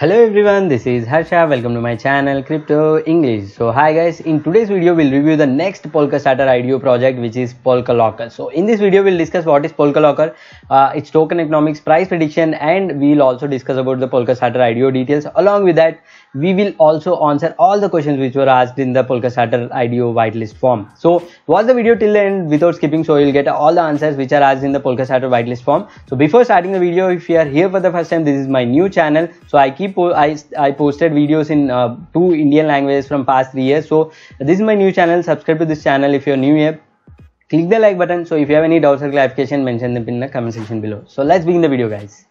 hello everyone this is harsha welcome to my channel crypto english so hi guys in today's video we'll review the next polka starter ido project which is polka locker so in this video we'll discuss what is polka locker uh, its token economics price prediction and we'll also discuss about the polka starter ido details along with that we will also answer all the questions which were asked in the polka starter ido whitelist form so watch the video till the end without skipping so you'll get all the answers which are asked in the polka starter whitelist form so before starting the video if you are here for the first time this is my new channel so i keep po- I, I posted videos in uh, two Indian languages from past three years. So this is my new channel. Subscribe to this channel if you're new here. Click the like button. So if you have any doubts or clarification, mention them in the comment section below. So let's begin the video, guys.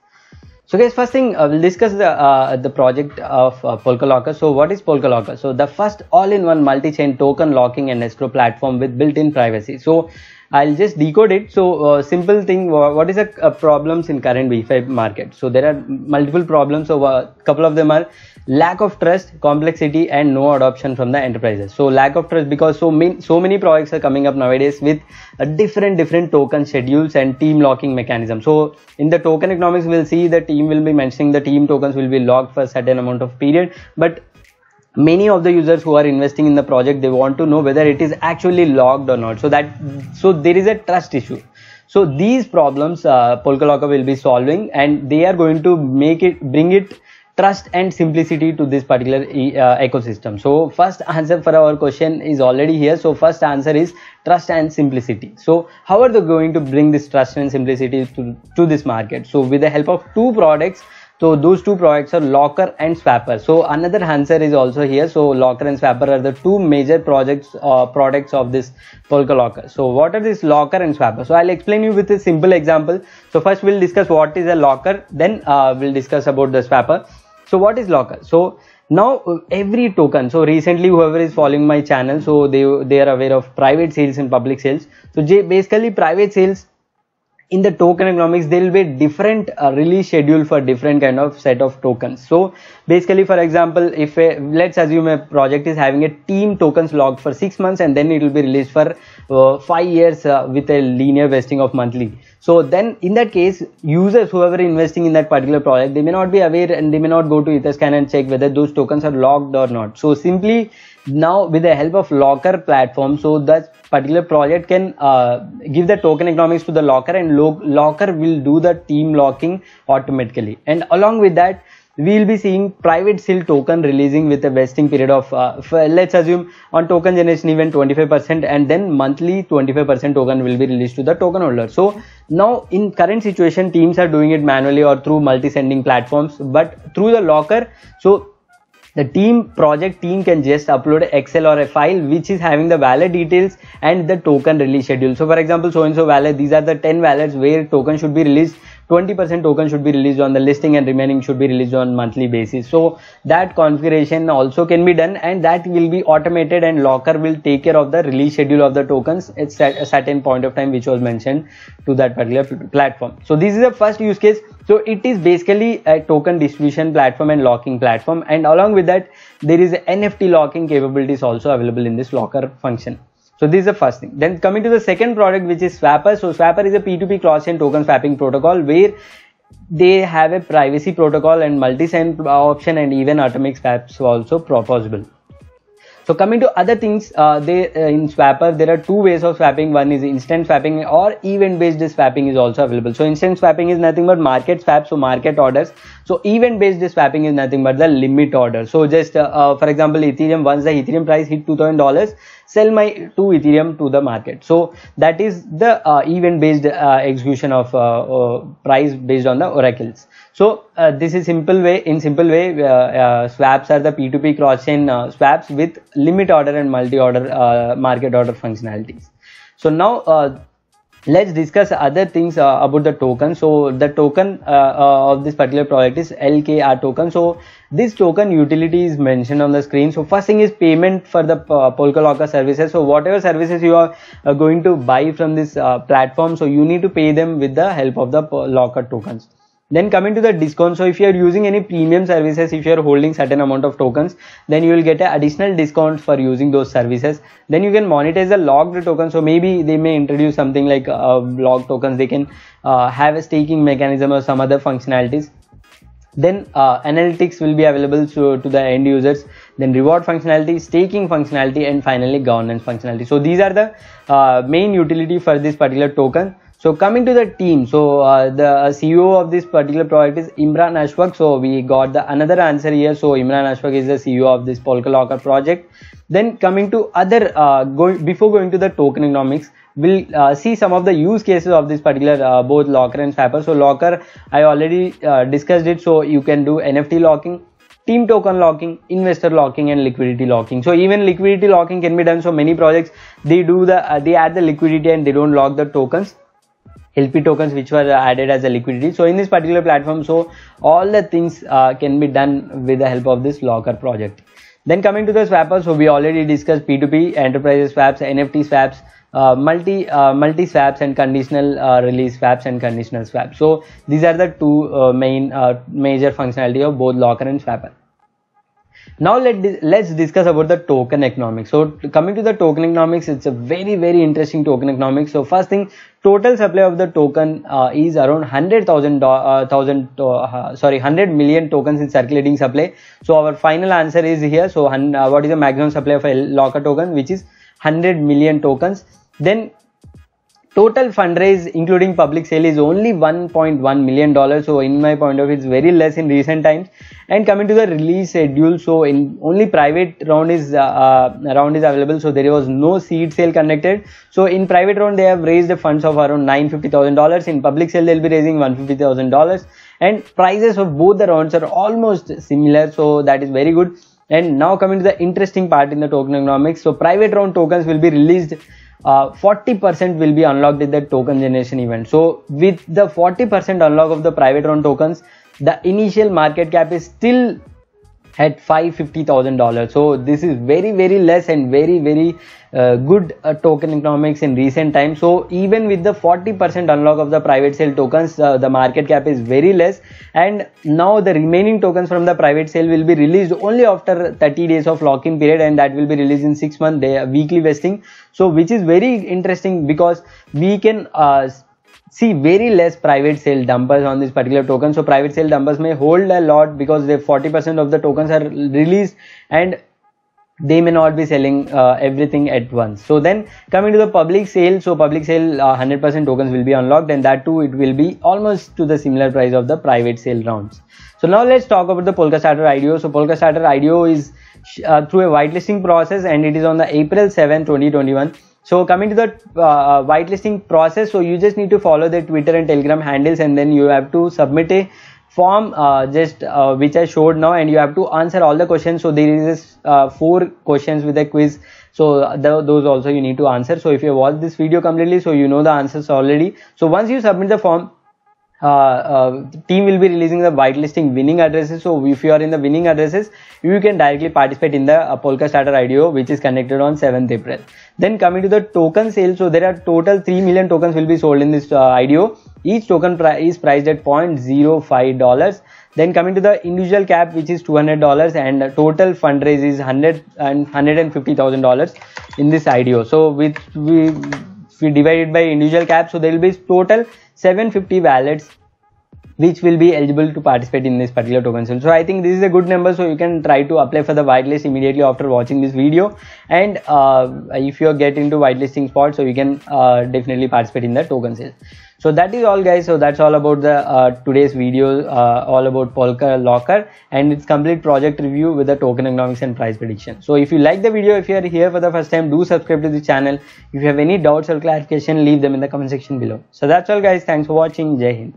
So guys, first thing uh, we'll discuss the uh, the project of uh, Polka Locker. So what is Polka Locker? So the first all-in-one multi-chain token locking and escrow platform with built-in privacy. So I'll just decode it. So uh, simple thing, what is the uh, problems in current BFI market? So there are multiple problems. So a uh, couple of them are lack of trust, complexity and no adoption from the enterprises. So lack of trust because so many, so many projects are coming up nowadays with a uh, different, different token schedules and team locking mechanism. So in the token economics, we'll see the team will be mentioning the team tokens will be locked for a certain amount of period, but many of the users who are investing in the project they want to know whether it is actually logged or not so that so there is a trust issue so these problems uh, polkaloka will be solving and they are going to make it bring it trust and simplicity to this particular uh, ecosystem so first answer for our question is already here so first answer is trust and simplicity so how are they going to bring this trust and simplicity to, to this market so with the help of two products so those two projects are locker and swapper so another answer is also here so locker and swapper are the two major projects uh, products of this polka locker so what are this locker and swapper so i'll explain you with a simple example so first we'll discuss what is a locker then uh, we'll discuss about the swapper so what is locker so now every token so recently whoever is following my channel so they they are aware of private sales and public sales so basically private sales in the token economics there will be different uh, release schedule for different kind of set of tokens so basically for example if a, let's assume a project is having a team tokens logged for six months and then it will be released for uh, five years uh, with a linear vesting of monthly so then in that case users whoever are investing in that particular project, they may not be aware and they may not go to etherscan and check whether those tokens are locked or not so simply now with the help of locker platform so that particular project can uh, give the token economics to the locker and lo- locker will do the team locking automatically and along with that we'll be seeing private seal token releasing with a vesting period of uh, let's assume on token generation event 25% and then monthly 25% token will be released to the token holder so now in current situation teams are doing it manually or through multi sending platforms but through the locker so the team project team can just upload excel or a file which is having the valid details and the token release schedule so for example so and so valid these are the 10 wallets where token should be released 20% token should be released on the listing and remaining should be released on monthly basis so that configuration also can be done and that will be automated and locker will take care of the release schedule of the tokens at a certain point of time which was mentioned to that particular platform so this is the first use case so it is basically a token distribution platform and locking platform and along with that there is nft locking capabilities also available in this locker function so this is the first thing. Then coming to the second product, which is Swapper. So Swapper is a P2P cross-chain token swapping protocol where they have a privacy protocol and multi-sign option and even atomic swaps also proposable so coming to other things uh, they uh, in swapper there are two ways of swapping one is instant swapping or event based swapping is also available so instant swapping is nothing but market swap so market orders so event based swapping is nothing but the limit order so just uh, uh for example ethereum once the ethereum price hit $2000 sell my two ethereum to the market so that is the uh, event based uh, execution of price based on the oracles so uh, this is simple way. In simple way, uh, uh, swaps are the P2P cross-chain uh, swaps with limit order and multi-order market order functionalities. So now let's discuss other things uh, about the token so the token uh, uh, of this particular project is lkr token so this token utility is mentioned on the screen so first thing is payment for the uh, polka locker services so whatever services you are going to buy from this platform so you need to pay them with the help of the locker tokens then coming to the discount so if you are using any premium services if you are holding certain amount of tokens then you will get an additional discount for using those services then you can monetize the logged token so maybe they may introduce something like uh, tokens they can uh, have a staking mechanism or some other functionalities then uh, analytics will be available to, to the end users then reward functionality staking functionality and finally governance functionality so these are the uh, main utility for this particular token so coming to the team, so uh, the uh, CEO of this particular project is Imran Ashfaq. So we got the another answer here. So Imran Ashfaq is the CEO of this Polka Locker project. Then coming to other, uh, before going to the token economics, we'll uh, see some of the use cases of this particular uh, both Locker and Swapper. So Locker, I already uh, discussed it. So you can do NFT locking, team token locking investor locking and liquidity locking so even liquidity locking can be done so many projects they do the uh, they add the liquidity and they don't lock the tokens LP tokens which were added as a liquidity. So in this particular platform, so all the things uh, can be done with the help of this locker project. Then coming to the swappers, so we already discussed P2P, enterprise swaps, NFT swaps, uh, multi uh, multi swaps and conditional uh, release swaps and conditional swaps. So these are the two uh, main uh, major functionality of both locker and swapper now let let's discuss about the token economics so coming to the token economics it's a very very interesting token economics so first thing total supply of the token uh, is around 100000 uh, thousand uh, sorry 100 million tokens in circulating supply so our final answer is here so uh, what is the maximum supply of a locker token which is 100 million tokens then total fundraise including public sale is only 1.1 million dollars so in my point of view it's very less in recent times and coming to the release schedule so in only private round is uh, uh, round is available so there was no seed sale connected. so in private round they have raised the funds of around 950000 dollars in public sale they'll be raising 150000 dollars and prices of both the rounds are almost similar so that is very good and now coming to the interesting part in the token economics so private round tokens will be released uh, 40% will be unlocked in the token generation event. So with the 40% unlock of the private round tokens, the initial market cap is still at $550,000. So this is very, very less and very, very uh, good uh, token economics in recent times. So even with the 40% unlock of the private sale tokens, uh, the market cap is very less. And now the remaining tokens from the private sale will be released only after 30 days of lock-in period and that will be released in 6 months, they weekly vesting. So which is very interesting because we can uh, see very less private sale dumpers on this particular token so private sale dumpers may hold a lot because they 40% of the tokens are released and they may not be selling uh, everything at once so then coming to the public sale so public sale 100% uh, tokens will be unlocked and that too it will be almost to the similar price of the private sale rounds so now let's talk about the polka starter ido so polka starter ido is uh, through a whitelisting process and it is on the april 7 2021 so coming to the uh, uh, whitelisting process so you just need to follow the twitter and telegram handles and then you have to submit a form uh, just uh, which I showed now and you have to answer all the questions so there is uh, four questions with a quiz so those also you need to answer so if you watch this video completely so you know the answers already so once you submit the form uh, uh, team will be releasing the whitelisting winning addresses so if you are in the winning addresses you can directly participate in the uh, polka starter ido which is connected on 7th april then coming to the token sale so there are total 3 million tokens will be sold in this ido each token pri is priced at 0.05 dollars then coming to the individual cap which is 200 dollars and total fundraise is 100 and 150 thousand dollars in this IDO so with we we divide it by individual cap, so there will be total 750 ballots which will be eligible to participate in this particular token sale. So I think this is a good number so you can try to apply for the whitelist immediately after watching this video and uh, if you get into whitelisting spot so you can uh, definitely participate in the token sale. So that is all guys so that's all about the uh, today's video uh, all about Polka Locker and its complete project review with the token economics and price prediction. So if you like the video if you are here for the first time do subscribe to the channel. If you have any doubts or clarification leave them in the comment section below. So that's all guys thanks for watching Jai Hind.